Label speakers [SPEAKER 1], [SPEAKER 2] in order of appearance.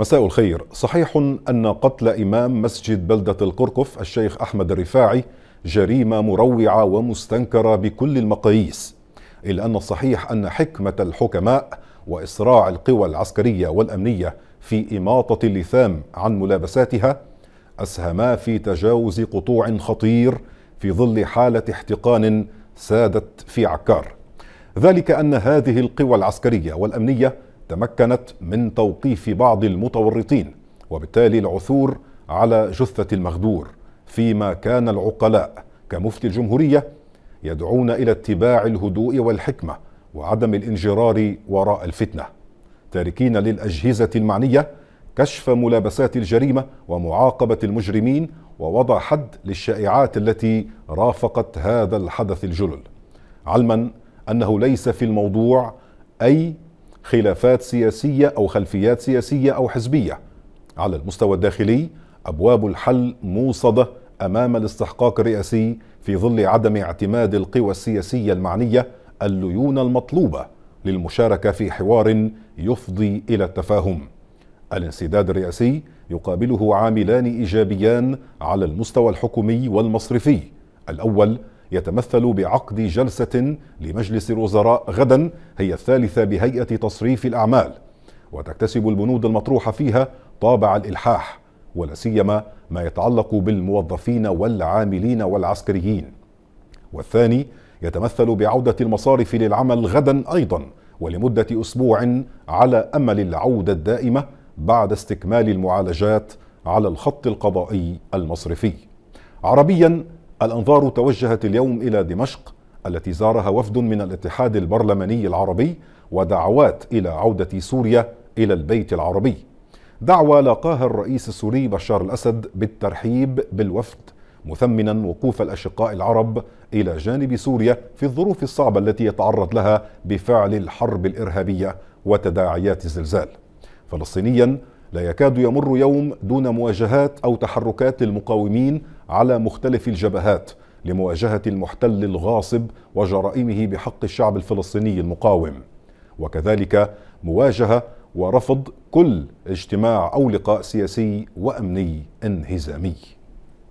[SPEAKER 1] مساء الخير صحيح أن قتل إمام مسجد بلدة القرقف الشيخ أحمد الرفاعي جريمة مروعة ومستنكرة بكل المقاييس إلا أن الصحيح أن حكمة الحكماء وإسراع القوى العسكرية والأمنية في إماطة اللثام عن ملابساتها أسهما في تجاوز قطوع خطير في ظل حالة احتقان سادت في عكار ذلك أن هذه القوى العسكرية والأمنية تمكنت من توقيف بعض المتورطين وبالتالي العثور على جثة المغدور فيما كان العقلاء كمفتي الجمهورية يدعون إلى اتباع الهدوء والحكمة وعدم الانجرار وراء الفتنة تاركين للأجهزة المعنية كشف ملابسات الجريمة ومعاقبة المجرمين ووضع حد للشائعات التي رافقت هذا الحدث الجلل علما أنه ليس في الموضوع أي خلافات سياسية أو خلفيات سياسية أو حزبية على المستوى الداخلي أبواب الحل موصدة أمام الاستحقاق الرئاسي في ظل عدم اعتماد القوى السياسية المعنية الليون المطلوبة للمشاركة في حوار يفضي إلى التفاهم الانسداد الرئاسي يقابله عاملان إيجابيان على المستوى الحكومي والمصرفي الأول يتمثل بعقد جلسة لمجلس الوزراء غدا هي الثالثة بهيئة تصريف الأعمال وتكتسب البنود المطروحة فيها طابع الإلحاح ولا سيما ما يتعلق بالموظفين والعاملين والعسكريين والثاني يتمثل بعودة المصارف للعمل غدا أيضا ولمدة أسبوع على أمل العودة الدائمة بعد استكمال المعالجات على الخط القضائي المصرفي عربيا الأنظار توجهت اليوم إلى دمشق التي زارها وفد من الاتحاد البرلماني العربي ودعوات إلى عودة سوريا إلى البيت العربي دعوة لاقاها الرئيس السوري بشار الأسد بالترحيب بالوفد مثمنا وقوف الأشقاء العرب إلى جانب سوريا في الظروف الصعبة التي يتعرض لها بفعل الحرب الإرهابية وتداعيات الزلزال فلسطينيا لا يكاد يمر يوم دون مواجهات أو تحركات للمقاومين على مختلف الجبهات لمواجهة المحتل الغاصب وجرائمه بحق الشعب الفلسطيني المقاوم وكذلك مواجهة ورفض كل اجتماع أو لقاء سياسي وأمني انهزامي